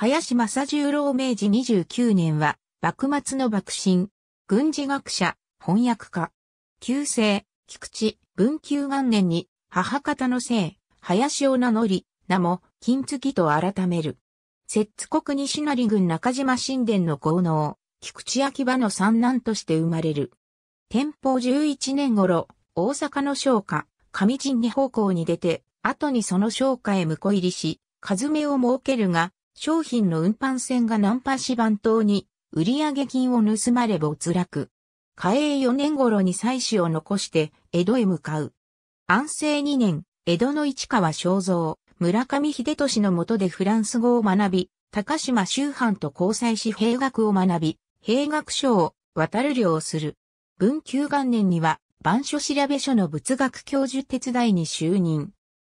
林正十郎明治29年は、幕末の幕臣、軍事学者、翻訳家、旧姓、菊池、文久元年に、母方の姓、林を名乗り、名も、金月と改める。摂津国西成郡中島神殿の豪農、菊池秋葉の三男として生まれる。天保11年頃、大阪の商家、上神に奉公に出て、後にその商家へ向う入りし、和目を設けるが、商品の運搬船がナンパし番頭に売上金を盗まれ没落。嘉永4年頃に妻子を残して江戸へ向かう。安政2年、江戸の市川正蔵、村上秀俊の下でフランス語を学び、高島周藩と交際し兵学を学び、兵学書を渡る漁をする。文久元年には、番書調べ書の仏学教授手伝いに就任。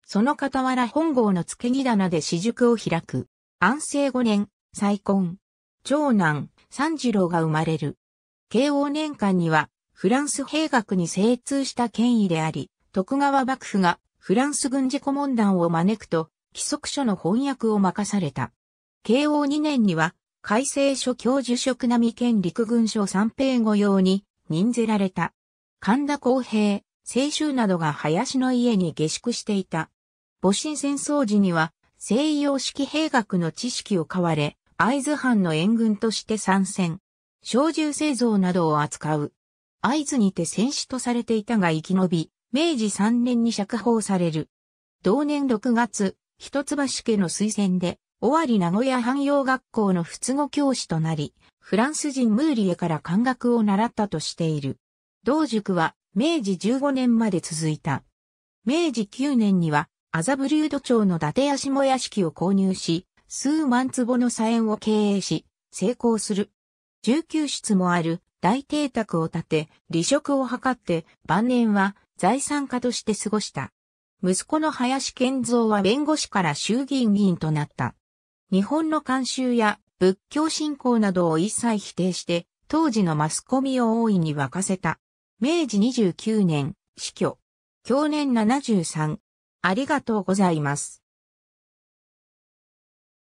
その傍ら本郷の付け木棚で私塾を開く。安政五年、再婚。長男、三次郎が生まれる。慶応年間には、フランス兵学に精通した権威であり、徳川幕府がフランス軍事顧問団を招くと、規則書の翻訳を任された。慶応2年には、改正書教授職並み県陸軍省三平御用に任ぜられた。神田公平、清州などが林の家に下宿していた。戊辰戦争時には、西洋式兵学の知識を買われ、会津藩の援軍として参戦。小銃製造などを扱う。会津にて戦死とされていたが生き延び、明治3年に釈放される。同年6月、一橋家の推薦で、尾張名古屋汎用学校の仏語教師となり、フランス人ムーリエから漢学を習ったとしている。同塾は明治15年まで続いた。明治9年にはアザブリュード町の伊達屋下屋敷を購入し、数万坪の菜園を経営し、成功する。19室もある大邸宅を建て、離職を図って晩年は財産家として過ごした。息子の林健三は弁護士から衆議院議員となった。日本の慣習や仏教信仰などを一切否定して、当時のマスコミを大いに沸かせた。明治29年、死去。去年73、ありがとうございます。